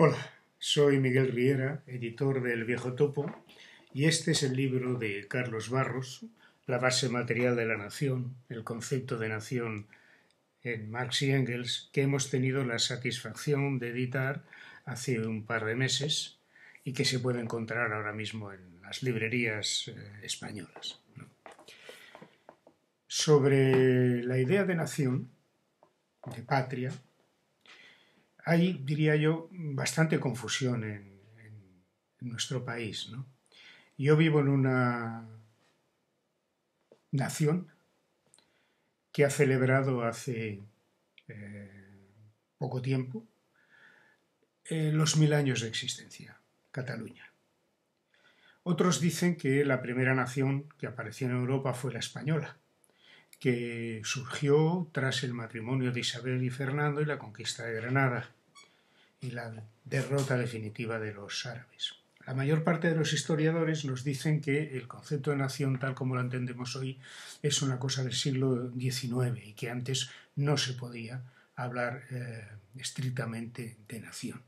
Hola, soy Miguel Riera, editor del Viejo Topo, y este es el libro de Carlos Barros, La base material de la nación, el concepto de nación en Marx y Engels, que hemos tenido la satisfacción de editar hace un par de meses y que se puede encontrar ahora mismo en las librerías eh, españolas. Sobre la idea de nación, de patria, hay, diría yo, bastante confusión en, nuestro país. Yo vivo en una nación que ha celebrado hace eh, poco tiempo eh, los mil años de existencia, Cataluña. Otros dicen que la primera nación que apareció en Europa fue la española, que surgió tras el matrimonio de Isabel y Fernando y la conquista de Granada y la derrota definitiva de los árabes. La mayor parte de los historiadores nos dicen que el concepto de nación tal como lo entendemos hoy es una cosa del siglo XIX y que antes no se podía hablar eh, estrictamente de nación.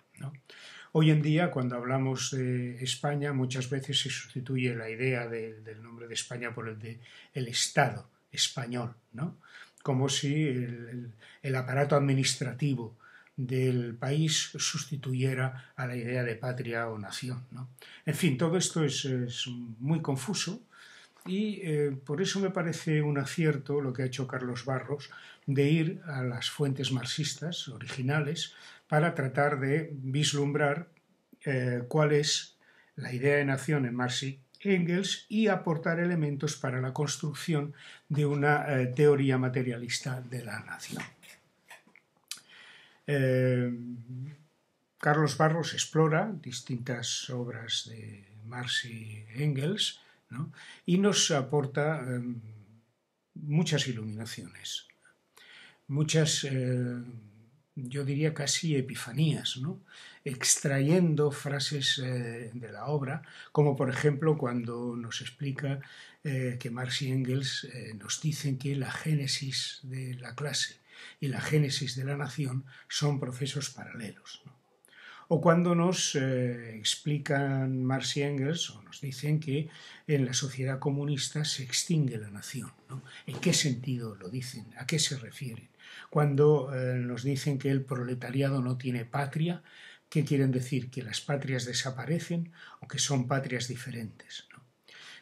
Hoy en día, cuando hablamos de España, muchas veces se sustituye la idea del nombre de España por el de el Estado español, ¿no? como si el aparato administrativo del país sustituyera a la idea de patria o nación. En fin, todo esto es, muy confuso y eh, por eso me parece un acierto lo que ha hecho Carlos Barros de ir a las fuentes marxistas originales para tratar de vislumbrar eh, cuál es la idea de nación en Marx y Engels y aportar elementos para la construcción de una eh, teoría materialista de la nación. Eh, Carlos Barros explora distintas obras de Marx y Engels y nos aporta em, muchas iluminaciones, muchas, eh, yo diría casi epifanías, ¿no? extrayendo frases eh, de la obra, como por ejemplo cuando nos explica que Marx y Engels nos dicen que la génesis de la clase y la génesis de la nación son procesos paralelos. O cuando nos eh, explican Marx y Engels o nos dicen que en la sociedad comunista se extingue la nación. ¿En qué sentido lo dicen? ¿A qué se refieren? Cuando eh, nos dicen que el proletariado no tiene patria, ¿qué quieren decir? ¿Que las patrias desaparecen o que son patrias diferentes?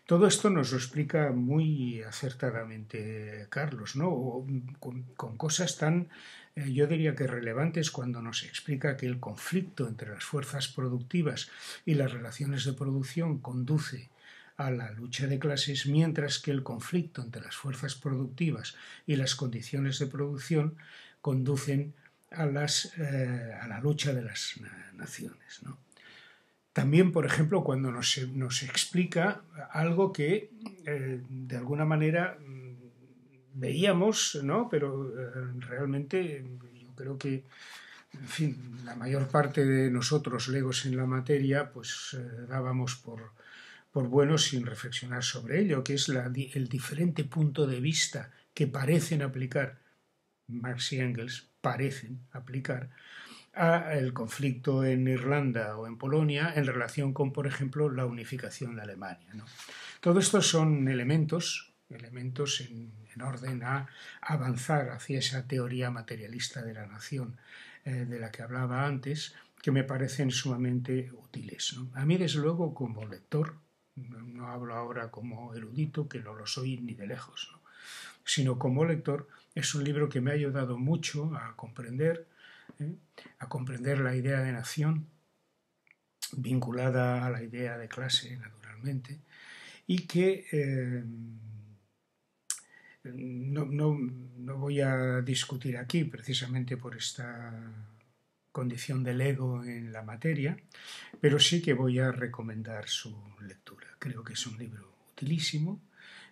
Todo esto nos lo explica muy acertadamente Carlos, ¿no? con, cosas tan, eh, yo diría que relevantes cuando nos explica que el conflicto entre las fuerzas productivas y las relaciones de producción conduce a la lucha de clases, mientras que el conflicto entre las fuerzas productivas y las condiciones de producción conducen a, eh, a la lucha de las eh, naciones, ¿no? También, por ejemplo, cuando nos, eh, nos explica algo que eh, de alguna manera mm, veíamos, ¿no? Pero eh, realmente yo creo que, en fin, la mayor parte de nosotros legos en la materia, pues dábamos por, por buenos sin reflexionar sobre ello, que es el diferente punto de vista que parecen aplicar Marx y Engels, parecen aplicar el conflicto en Irlanda o en Polonia en relación con, por ejemplo, la unificación de Alemania. Todo esto son elementos, elementos en, orden a avanzar hacia esa teoría materialista de la nación eh, de la que hablaba antes, que me parecen sumamente útiles. A mí, desde luego, como lector, no, hablo ahora como erudito, que no lo soy ni de lejos, sino como lector, es un libro que me ha ayudado mucho a comprender a comprender la idea de nación vinculada a la idea de clase, naturalmente, y que eh, no, no, voy a discutir aquí precisamente por esta condición del ego en la materia, pero sí que voy a recomendar su lectura. Creo que es un libro utilísimo,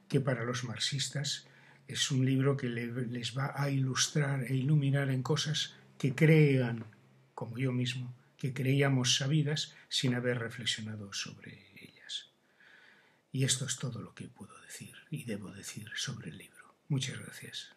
que para los marxistas es un libro que les va a ilustrar e iluminar en cosas que crean, como yo mismo, que creíamos sabidas sin haber reflexionado sobre ellas. Y esto es todo lo que puedo decir y debo decir sobre el libro. Muchas gracias.